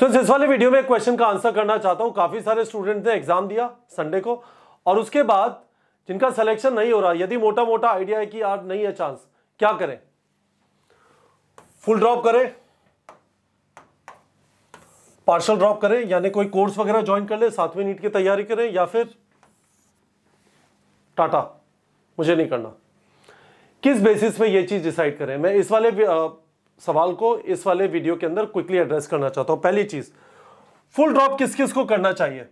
सो so, इस वाले video में एक क्वेश्चन का आंसर करना चाहता हूँ काफी सारे स्टूडेंट ने एग्जाम दिया संडे को और उसके बाद जिनका सिलेक्शन नहीं हो रहा यदि मोटा मोटा आइडिया है कि यार नहीं है चांस क्या करें फुल ड्रॉप करें पार्शल ड्रॉप करें यानी कोई कोर्स वगैरह ज्वाइन कर ले सातवीं नीट की तैयारी करें या फिर टाटा मुझे नहीं करना किस बेसिस पे ये चीज डिसाइड करें मैं इस वाले सवाल को इस वाले वीडियो के अंदर क्विकली एड्रेस करना चाहता हूं पहली चीज फुल ड्रॉप किस किस को करना चाहिए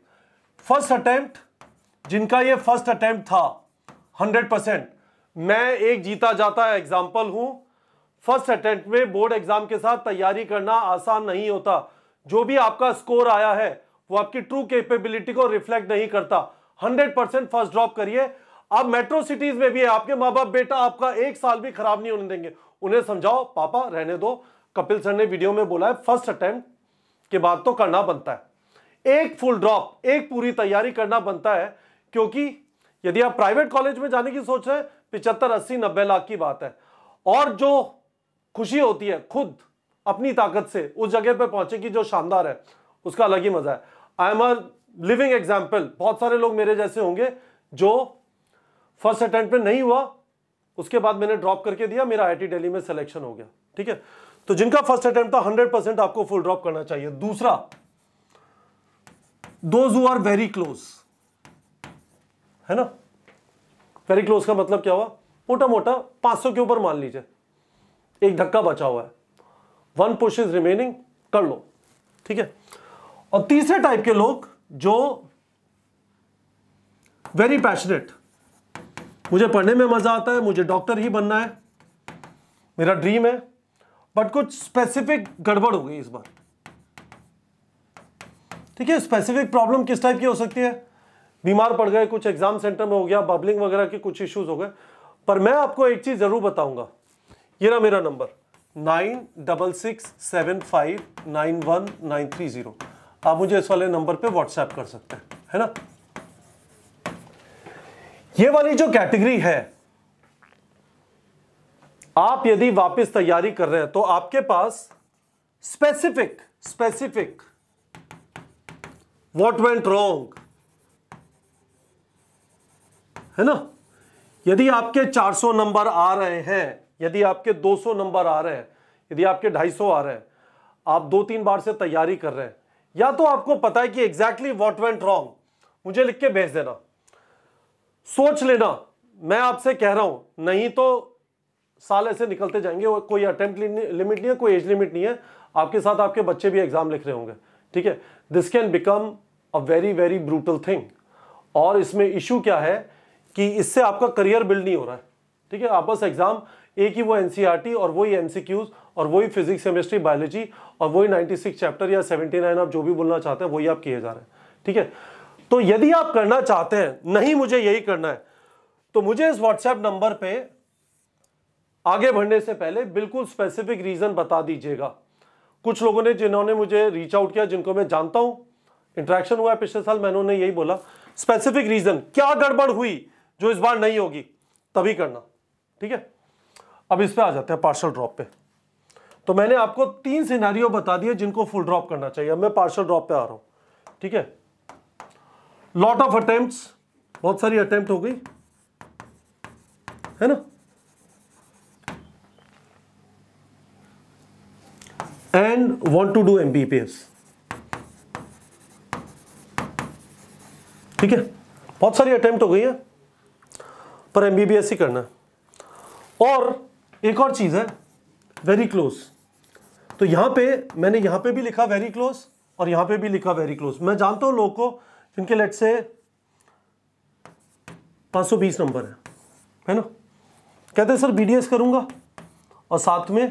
फर्स्ट अटेम्प्ट जिनका ये फर्स्ट अटेम्प्ट था 100 परसेंट मैं एक जीता जाता एग्जाम्पल हूं फर्स्ट अटेम्प्ट में बोर्ड एग्जाम के साथ तैयारी करना आसान नहीं होता जो भी आपका स्कोर आया है वो आपकी ट्रू कैपेबिलिटी को रिफ्लेक्ट नहीं करता 100 परसेंट फर्स्ट ड्रॉप करिए आप मेट्रो सिटीज में भी है आपके माँ बाप बेटा आपका एक साल भी खराब नहीं होने देंगे उन्हें समझाओ पापा रहने दो कपिल सर ने वीडियो में बोला है फर्स्ट अटेम्प्ट के बाद तो करना बनता है एक फुल ड्रॉप एक पूरी तैयारी करना बनता है क्योंकि यदि आप प्राइवेट कॉलेज में जाने की सोच रहे हैं पिचहत्तर अस्सी नब्बे लाख की बात है और जो खुशी होती है खुद अपनी ताकत से उस जगह पर पहुंचे की जो शानदार है उसका अलग ही मजा है I am a living example बहुत सारे लोग मेरे जैसे होंगे जो फर्स्ट अटेम्प्ट में नहीं हुआ उसके बाद मैंने ड्रॉप करके दिया मेरा आई दिल्ली में सिलेक्शन हो गया ठीक है तो जिनका फर्स्ट अटेम्प्ट था हंड्रेड परसेंट आपको फुल ड्रॉप करना चाहिए दूसरा दोज आर वेरी क्लोज है ना वेरी क्लोज का मतलब क्या हुआ मोटा मोटा 500 के ऊपर मान लीजिए एक धक्का बचा हुआ है वन पुश इज रिमेनिंग कर लो ठीक है और तीसरे टाइप के लोग जो वेरी पैशनेट मुझे पढ़ने में मज़ा आता है मुझे डॉक्टर ही बनना है मेरा ड्रीम है बट कुछ स्पेसिफिक गड़बड़ हो गई इस बार ठीक है स्पेसिफिक प्रॉब्लम किस टाइप की हो सकती है बीमार पड़ गए कुछ एग्जाम सेंटर में हो गया बबलिंग वगैरह के कुछ इश्यूज हो गए पर मैं आपको एक चीज़ ज़रूर बताऊंगा ये ना मेरा number nine double six seven five nine one nine three zero आप मुझे इस वाले नंबर पे व्हाट्सएप कर सकते हैं है ना ये वाली जो कैटेगरी है आप यदि वापस तैयारी कर रहे हैं तो आपके पास specific specific what went wrong है ना यदि आपके 400 नंबर आ रहे हैं यदि आपके 200 नंबर आ रहे हैं यदि आपके 250 आ रहे हैं आप दो तीन बार से तैयारी कर रहे हैं या तो आपको पता है कि एग्जैक्टली वॉट वेंट रॉन्ग मुझे लिख के भेज देना सोच लेना मैं आपसे कह रहा हूं नहीं तो साल ऐसे निकलते जाएंगे कोई अटेम्प्ट लिमिट नहीं है कोई एज लिमिट नहीं है आपके साथ आपके बच्चे भी एग्जाम लिख रहे होंगे ठीक है this can become a very very brutal thing और इसमें इशू क्या है कि इससे आपका करियर बिल्ड नहीं हो रहा है ठीक है आपस एग्जाम एक ही वो एनसीईआरटी e और वही एमसीक्यूज और वही फिजिक्स केमिस्ट्री बायोलॉजी और वही 96 चैप्टर या 79 आप जो भी बोलना चाहते हैं वही आप किए जा रहे हैं ठीक है तो यदि आप करना चाहते हैं नहीं मुझे यही करना है तो मुझे इस व्हाट्सएप नंबर पे आगे बढ़ने से पहले बिल्कुल स्पेसिफिक रीज़न बता दीजिएगा कुछ लोगों ने जिन्होंने मुझे रीच आउट किया जिनको मैं जानता हूं इंट्रैक्शन हुआ है पिछले साल मैंने उन्हें यही बोला स्पेसिफिक रीज़न क्या गड़बड़ हुई जो इस बार नहीं होगी तभी करना ठीक है अब इस पर आ जाते हैं पार्शल ड्रॉप पे तो मैंने आपको तीन सिनारियों बता दिए जिनको फुल ड्रॉप करना चाहिए अब मैं पार्शल ड्रॉप पे आ रहा हूं ठीक है लॉट ऑफ अटेम्प्ट बहुत सारी अटेम्प्ट हो गई है ना and want to do Mbps ठीक है बहुत सारी अटेम्प्ट हो गई है पर एमबीबीएस ही करना और एक और चीज है वेरी क्लोज तो यहां पे मैंने यहां पे भी लिखा वेरी क्लोज और यहां पे भी लिखा वेरी क्लोज मैं जानता हूं लोगों को इनके लेट से 520 नंबर है है ना कहते हैं सर बीडीएस करूंगा और साथ में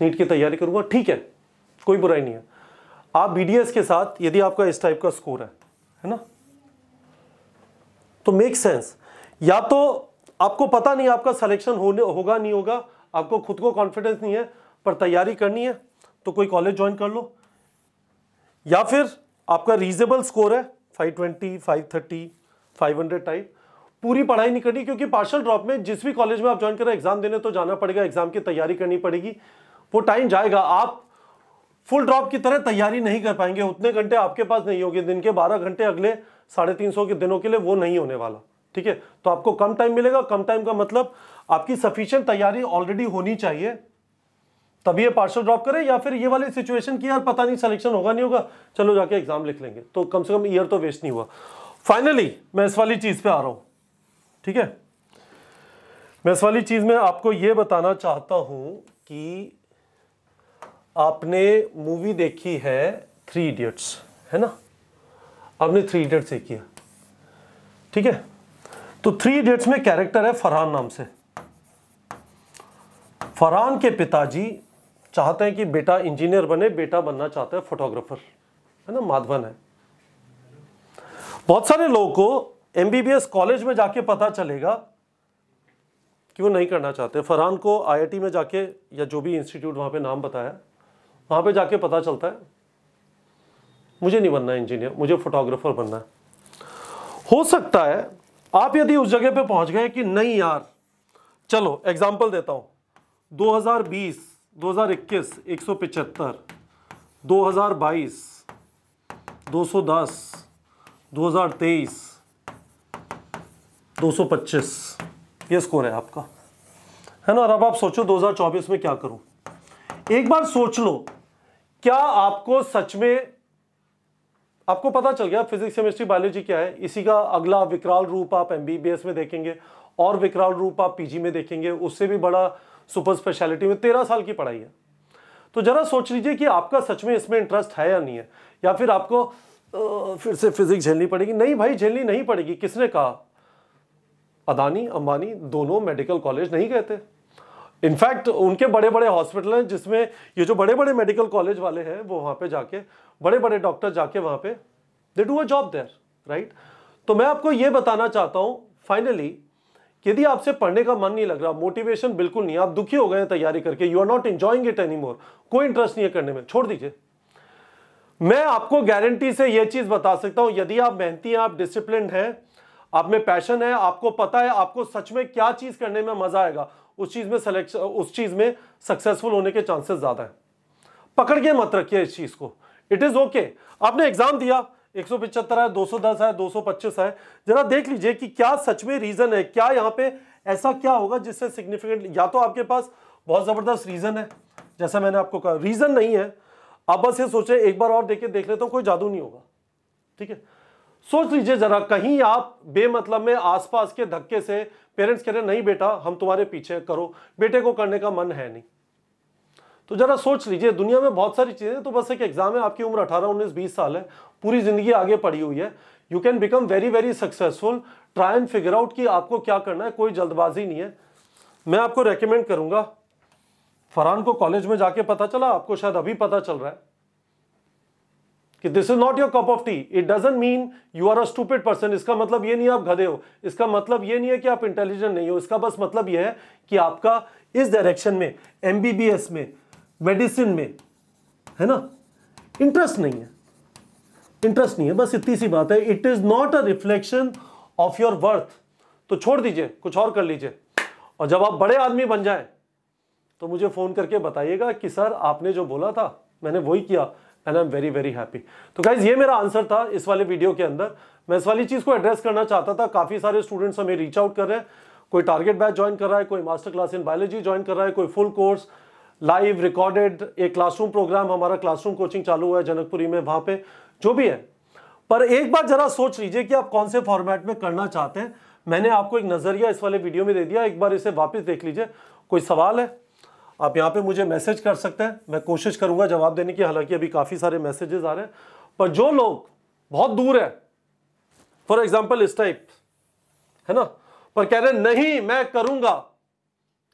नीट की तैयारी करूंगा ठीक है कोई बुराई नहीं है आप बीडीएस के साथ यदि आपका इस टाइप का स्कोर है है ना तो मेक सेंस या तो आपको पता नहीं आपका सिलेक्शन होने होगा नहीं होगा आपको खुद को कॉन्फिडेंस नहीं है पर तैयारी करनी है तो कोई कॉलेज ज्वाइन कर लो या फिर आपका रीजनेबल स्कोर है 520, 530, 500 टाइप पूरी पढ़ाई नहीं करनी क्योंकि पार्शल ड्रॉप में जिस भी कॉलेज में आप ज्वाइन करें एग्जाम देने तो जाना पड़ेगा एग्जाम की तैयारी करनी पड़ेगी वो टाइम जाएगा आप फुल ड्रॉप की तरह तैयारी नहीं कर पाएंगे उतने घंटे आपके पास नहीं होंगे दिन के बारह घंटे अगले साढ़े तीन सौ के दिनों के लिए वो नहीं होने वाला ठीक है तो आपको कम टाइम मिलेगा कम टाइम का मतलब आपकी सफिशियंट तैयारी ऑलरेडी होनी चाहिए तब ये पार्सल ड्रॉप करें या फिर ये वाली सिचुएशन की यार पता नहीं सिलेक्शन होगा नहीं होगा चलो जाके एग्जाम लिख लेंगे तो कम से कम ईयर तो वेस्ट नहीं हुआ फाइनली मैं इस वाली चीज़ पे आ रहा हूं ठीक है मैं इस वाली चीज़ में आपको ये बताना चाहता हूं कि आपने मूवी देखी है थ्री इडियट्स है ना आपने थ्री इडियट्स देखी है ठीक है तो थ्री इडियट्स में कैरेक्टर है फरहान नाम से फरहान के पिताजी चाहते हैं कि बेटा इंजीनियर बने बेटा बनना चाहता है फोटोग्राफर है ना माधवन है बहुत सारे लोगों को एमबीबीएस कॉलेज में जाके पता चलेगा कि वो नहीं करना चाहते फरहान को आईआईटी में जाके या जो भी इंस्टीट्यूट वहां पे नाम बताया वहां पे जाके पता चलता है मुझे नहीं बनना इंजीनियर मुझे फोटोग्राफर बनना है हो सकता है आप यदि उस जगह पे पहुंच गए कि नहीं यार चलो एग्जाम्पल देता हूं 2020 दो हज़ार इक्कीस एक सौ दो हज़ार बाईस दो दस दो हज़ार तेईस दो पच्चीस ये स्कोर है आपका है ना और अब आप सोचो 2024 में क्या करूं एक बार सोच लो क्या आपको सच में आपको पता चल गया फिजिक्स केमिस्ट्री बायोलॉजी क्या है इसी का अगला विकराल रूप आप एमबीबीएस में देखेंगे और विकराल रूप आप पीजी में देखेंगे उससे भी बड़ा सुपर स्पेशलिटी में तेरह साल की पढ़ाई है तो ज़रा सोच लीजिए कि आपका सच में इसमें इंटरेस्ट है या नहीं है या फिर आपको फिर से फिजिक्स झेलनी पड़ेगी नहीं भाई झेलनी नहीं पड़ेगी किसने कहा अदानी अंबानी दोनों मेडिकल कॉलेज नहीं गए थे इनफैक्ट उनके बड़े बड़े हॉस्पिटल हैं जिसमें ये जो बड़े बड़े मेडिकल कॉलेज वाले हैं वो वहाँ पे जाके बड़े बड़े डॉक्टर जाके वहाँ पे they do a job there right तो मैं आपको ये बताना चाहता हूँ फाइनली यदि आपसे पढ़ने का मन नहीं लग रहा मोटिवेशन बिल्कुल नहीं आप दुखी हो गए हैं तैयारी करके you are not enjoying it any more कोई इंटरेस्ट नहीं है करने में छोड़ दीजिए मैं आपको गारंटी से यह चीज बता सकता हूं यदि आप मेहनती हैं आप डिसिप्लिन हैं आप में पैशन है आपको पता है आपको सच में क्या चीज करने में मजा आएगा उस चीज में सिलेक्शन उस चीज में सक्सेसफुल होने के चांसेस ज्यादा है पकड़ के मत रखिए इस चीज को इट इज ओके आपने एग्जाम दिया एक सौ पिछहत्तर है दो सौ दस है दो सौ पच्चीस है जरा देख लीजिए कि क्या सच में रीजन है क्या यहाँ पे ऐसा क्या होगा जिससे सिग्निफिकेंट या तो आपके पास बहुत जबरदस्त रीजन है जैसा मैंने आपको कहा रीजन नहीं है आप बस ये सोचे एक बार और देखे देख लेते हो कोई जादू नहीं होगा ठीक है सोच लीजिए जरा कहीं आप बेमतलब में आसपास के धक्के से पेरेंट्स कह रहे नहीं बेटा हम तुम्हारे पीछे करो बेटे को करने का मन है नहीं तो ज़रा सोच लीजिए दुनिया में बहुत सारी चीज़ें तो बस एक एग्ज़ाम है आपकी उम्र अठारह उन्नीस बीस साल है पूरी ज़िंदगी आगे पड़ी हुई है you can become very very successful try and figure out कि आपको क्या करना है कोई जल्दबाजी नहीं है मैं आपको रेकमेंड करूंगा फरहान को कॉलेज में जाके पता चला आपको शायद अभी पता चल रहा है कि this is not your cup of tea it doesn't mean you are a stupid person इसका मतलब ये नहीं आप घदे हो इसका मतलब ये नहीं है कि आप इंटेलिजेंट नहीं हो इसका बस मतलब यह है कि आपका इस डायरेक्शन में एमबीबीएस में मेडिसिन में है ना इंटरेस्ट नहीं है इंटरेस्ट नहीं है बस इतनी सी बात है it is not a reflection of your worth तो छोड़ दीजिए कुछ और कर लीजिए और जब आप बड़े आदमी बन जाए तो मुझे फ़ोन करके बताइएगा कि सर आपने जो बोला था मैंने वही किया and I am very very happy तो गाइज ये मेरा आंसर था इस वाले वीडियो के अंदर मैं इस वाली चीज़ को एड्रेस करना चाहता था काफ़ी सारे स्टूडेंट्स हमें रीच आउट कर रहे हैं कोई टारगेट बैच ज्वाइन कर रहा है कोई master class in biology join कर रहा है कोई फुल कोर्स लाइव रिकॉर्डेड एक क्लासरूम प्रोग्राम हमारा क्लासरूम कोचिंग चालू हुआ है जनकपुरी में वहां पे जो भी है पर एक बार जरा सोच लीजिए कि आप कौन से फॉर्मेट में करना चाहते हैं मैंने आपको एक नज़रिया इस वाले वीडियो में दे दिया एक बार इसे वापस देख लीजिए कोई सवाल है आप यहाँ पे मुझे मैसेज कर सकते हैं मैं कोशिश करूंगा जवाब देने की हालांकि अभी काफ़ी सारे मैसेजेस आ रहे हैं पर जो लोग बहुत दूर है फॉर एग्जाम्पल इस टाइप है ना पर कह रहे नहीं मैं करूंगा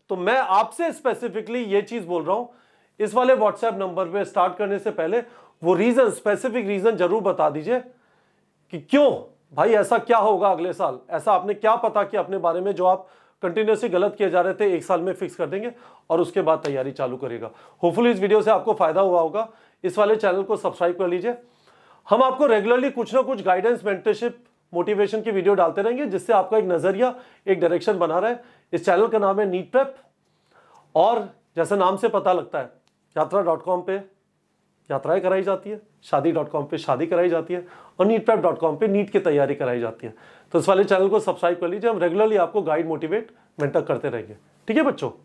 तो मैं आपसे स्पेसिफिकली ये चीज बोल रहा हूं इस वाले व्हाट्सएप नंबर पे स्टार्ट करने से पहले वो रीजन स्पेसिफिक रीजन जरूर बता दीजिए कि क्यों भाई ऐसा क्या होगा अगले साल ऐसा आपने क्या पता कि अपने बारे में जो आप कंटिन्यूसली गलत किए जा रहे थे एक साल में फिक्स कर देंगे और उसके बाद तैयारी चालू करेगा होपफुल इस वीडियो से आपको फायदा हुआ होगा इस वाले चैनल को सब्सक्राइब कर लीजिए हम आपको रेगुलरली कुछ ना कुछ गाइडेंस मेंटरशिप मोटिवेशन की वीडियो डालते रहेंगे जिससे आपका एक नज़रिया एक डायरेक्शन बना रहे इस चैनल का नाम है नीट पेप और जैसे नाम से पता लगता है यात्रा डॉट कॉम पर यात्राएं कराई जाती है शादी डॉट कॉम पर शादी कराई जाती है और नीट पैप डॉट कॉम पर नीट की तैयारी कराई जाती है तो इस वाले चैनल को सब्सक्राइब कर लीजिए हम रेगुलरली आपको गाइड मोटिवेट मेंटर करते रहेंगे ठीक है बच्चों